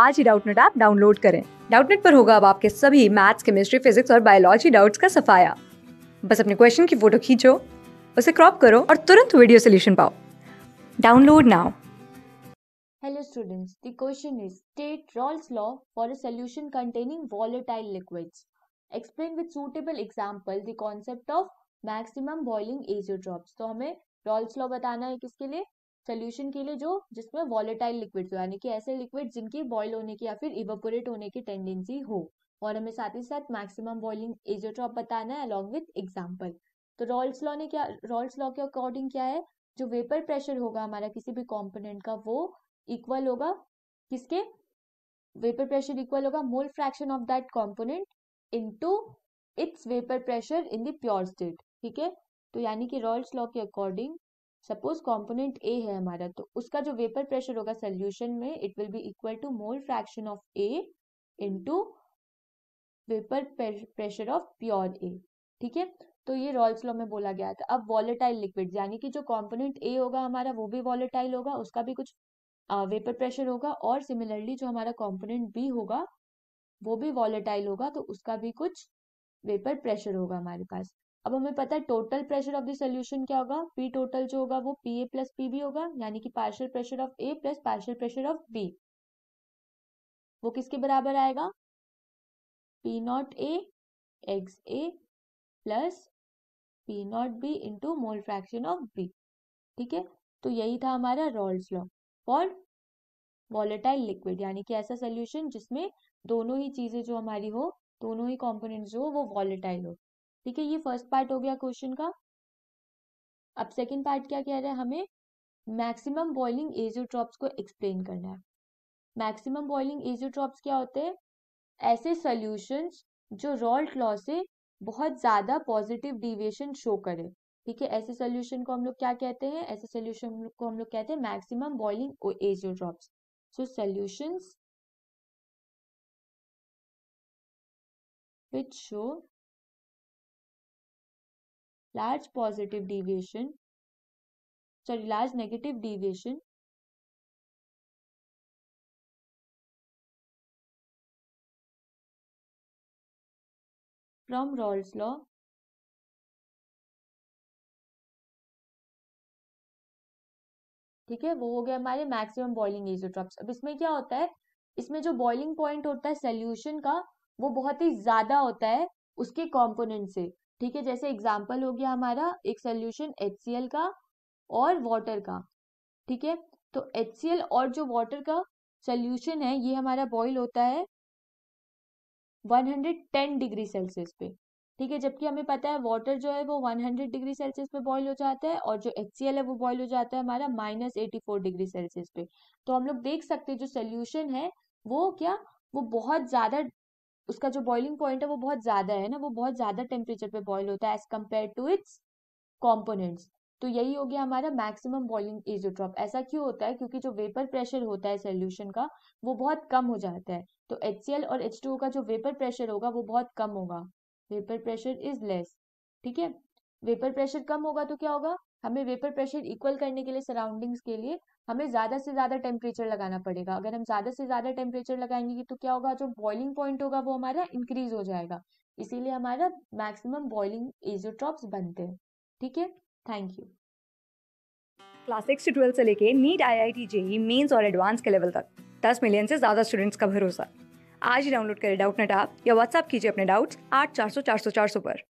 आज ही Doubtnut app download करें डाउटनेट पर होगा अब आपके सभी मैथ्स केमिस्ट्री फिजिक्स और बायोलॉजी डाउट्स का सफाया बस अपने क्वेश्चन की फोटो खींचो उसे क्रॉप करो और तुरंत वीडियो सोल्यूशन पाओ download now Hello students, the question is state Rolle's law for a solution containing volatile liquids. Explain with suitable example the concept of maximum boiling azeotrops. तो हमें Rolle's law बताना है किसके लिए सोल्यूशन के लिए जो जिसमें वॉलेटाइल लिक्विड हो यानी कि ऐसे लिक्विड जिनकी बॉयल होने की या फिर इवोपोरेट होने की टेंडेंसी हो और हमें साथ ही साथ मैक्सिमम बॉइलिंग एजोट्रॉप बताना है अलॉन्ग विथ एग्जाम्पल तो रॉल्स लॉ ने क्या रॉल्स लॉ के अकॉर्डिंग क्या है जो वेपर प्रेशर होगा हमारा किसी भी कॉम्पोनेंट का वो इक्वल होगा किसके वेपर प्रेशर इक्वल होगा mole fraction of that component to its vapour pressure in the pure state ठीक है तो यानी कि रॉल्स लॉ के अकॉर्डिंग सपोज कॉम्पोनेंट ए है हमारा तो उसका जो वेपर प्रेशर होगा सोल्यूशन में it will be equal to mole fraction of A into vapour pressure of pure A ठीक है तो ये रॉल्स लॉ में बोला गया था अब वॉलेटाइल लिक्विड यानी कि जो कॉम्पोनेंट ए होगा हमारा वो भी वॉलेटाइल होगा उसका भी कुछ वेपर प्रेशर होगा और सिमिलरली जो हमारा कॉम्पोनेंट बी होगा वो भी वॉलेटाइल होगा तो उसका भी कुछ वेपर प्रेशर होगा हमारे पास अब हमें पता है total pressure of the solution क्या होगा पी टोटल जो होगा वो P A plus P B होगा यानी कि partial pressure of A plus partial pressure of B वो किसके बराबर आएगा P nought A X A plus P nought B into mole fraction of B ठीक है तो यही था हमारा Raoult's law for volatile liquid यानी कि ऐसा सोल्यूशन जिसमें दोनों ही चीजें जो हमारी हो दोनों ही कॉम्पोनेंट जो हो वो वॉलेटाइल हो ठीक है ये फर्स्ट पार्ट हो गया क्वेश्चन का अब सेकेंड पार्ट क्या कह रहा है हमें मैक्सिमम बॉइलिंग एजियोट्रॉप्स को एक्सप्लेन करना है मैक्सिमम बॉइलिंग एजियोट्रॉप्स क्या होते हैं ऐसे सॉल्यूशंस जो रॉल्ट लॉ से बहुत ज्यादा पॉजिटिव डिविएशन शो करे ठीक है ऐसे सोल्यूशन को हम लोग क्या कहते हैं ऐसे सोल्यूशन को हम लोग कहते हैं maximum boiling azeotropes so solutions which show large positive deviation, sorry, large negative deviation from Raoult's law ठीक है वो हो गया हमारे मैक्सिमम बॉइलिंग इजोट्रॉप्स अब इसमें क्या होता है इसमें जो बॉइलिंग पॉइंट होता है सोल्यूशन का वो बहुत ही ज्यादा होता है उसके कॉम्पोनेंट से ठीक है जैसे एग्जाम्पल हो गया हमारा एक सोल्यूशन एच का और वाटर का ठीक है तो एच और जो वाटर का सोल्यूशन है ये हमारा बॉइल होता है 110 डिग्री सेल्सियस पे ठीक है जबकि हमें पता है वाटर जो है वो 100 डिग्री सेल्सियस पे बॉईल हो जाता है और जो एच है वो बॉईल हो जाता है हमारा माइनस एटी डिग्री सेल्सियस पे तो हम लोग देख सकते हैं जो सोल्यूशन है वो क्या वो बहुत ज्यादा उसका जो बॉइलिंग पॉइंट है वो बहुत ज़्यादा है ना वो बहुत ज़्यादा टेम्परेचर पे बॉयल होता है as compare to its components तो यही हो गया हमारा मैक्सिमम बॉइलिंग एजोट्रॉप ऐसा क्यों होता है क्योंकि जो वेपर प्रेशर होता है सोल्यूशन का वो बहुत कम हो जाता है तो एच और एच का जो वेपर प्रेशर होगा वो बहुत कम होगा वेपर प्रेशर इज लेस ठीक है वेपर प्रेशर कम होगा तो क्या होगा हमें वेपर प्रेशर इक्वल करने के लिए सराउंडिंग्स के लिए हमें ज़्यादा से ज़्यादा टेम्परेचर लगाना पड़ेगा अगर हम ज़्यादा से ज़्यादा टेम्परेचर लगाएंगे तो क्या होगा जो बॉइलिंग पॉइंट होगा वो हमारा इंक्रीज हो जाएगा इसीलिए हमारा मैक्सिमम बॉइलिंग एजोट्रॉप्स बनते हैं ठीक है थैंक यू क्लास सिक्स से ट्वेल्थ से लेके NEET I I T JEE Mains और एडवांस के लेवल तक दस मिलियन से ज़्यादा स्टूडेंट्स का भरोसा आज ही डाउनलोड करें डाउट नेट आप या व्हाट्सअप कीजिए अपने डाउट्स आठ चार सौ चार सौ चार सौ पर